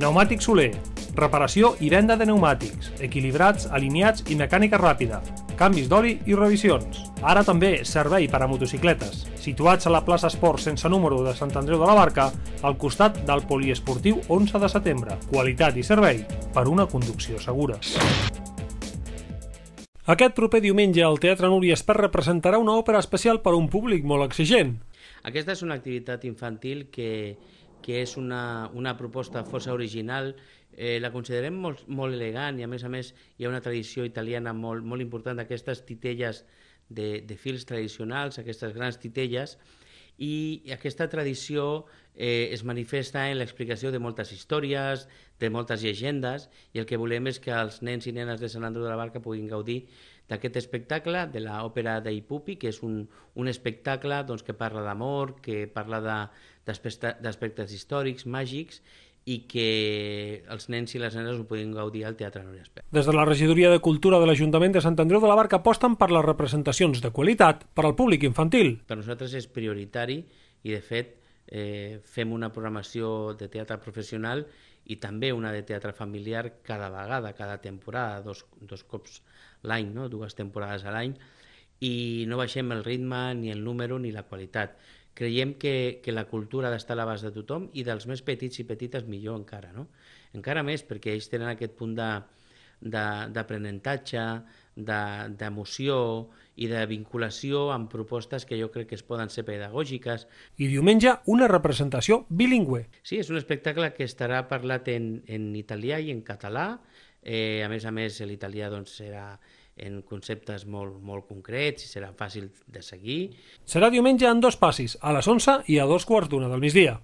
Pneumàtic Soler. Reparació i venda de pneumàtics, equilibrats, alineats i mecànica ràpida. Canvis d'oli i revisions. Ara també servei per a motocicletes. Situats a la plaça Esport sense número de Sant Andreu de la Barca, al costat del poliesportiu 11 de setembre. Qualitat i servei per una conducció segura. Aquest proper diumenge el Teatre Núria Esparra presentarà una òpera especial per a un públic molt exigent. Aquesta és una activitat infantil que que és una, una proposta força original. Eh, la considerem molt, molt elegant i, a més a més, hi ha una tradició italiana molt, molt important d'aquestes titelles de, de fils tradicionals, aquestes grans titelles, i aquesta tradició eh, es manifesta en l'explicació de moltes històries, de moltes llegendes, i el que volem és que els nens i nenes de Sant Andreu de la Barca puguin gaudir d'aquest espectacle, de l'òpera d'Ipupi, que és un, un espectacle doncs, que parla d'amor, que parla d'aspectes històrics, màgics, i que els nens i les nenes ho puguin gaudir al Teatre Núria Espert. Des de la Regidoria de Cultura de l'Ajuntament de Sant Andreu de la Barca aposten per les representacions de qualitat per al públic infantil. Per nosaltres és prioritari i, de fet, eh, fem una programació de teatre professional i també una de teatre familiar cada vegada, cada temporada, dos, dos cops l'any, no? dues temporades a l'any, i no baixem el ritme, ni el número, ni la qualitat. Creiem que, que la cultura ha d'estar a l'abast de tothom i dels més petits i petites millor encara, no? Encara més perquè ells tenen aquest punt d'aprenentatge, d'emoció de, i de vinculació amb propostes que jo crec que es poden ser pedagògiques. I diumenge una representació bilingüe. Sí, és un espectacle que estarà parlat en, en italià i en català. Eh, a més a més, l'italià doncs, serà en conceptes molt, molt concrets i serà fàcil de seguir. Serà diumenge en dos passis, a les 11 i a dos quarts d'una del migdia.